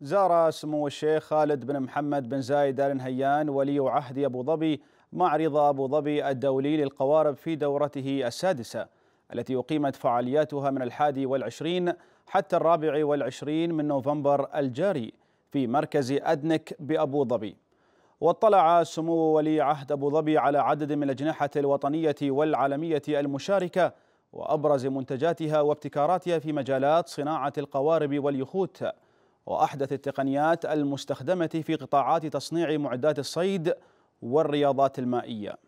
زار سمو الشيخ خالد بن محمد بن زايد ال نهيان ولي عهد ابو ظبي معرض ابو ظبي الدولي للقوارب في دورته السادسه التي اقيمت فعالياتها من الحادي والعشرين حتى الرابع والعشرين من نوفمبر الجاري في مركز ادنك بابو ظبي. واطلع سمو ولي عهد ابو ظبي على عدد من الاجنحه الوطنيه والعالميه المشاركه وابرز منتجاتها وابتكاراتها في مجالات صناعه القوارب واليخوت وأحدث التقنيات المستخدمة في قطاعات تصنيع معدات الصيد والرياضات المائية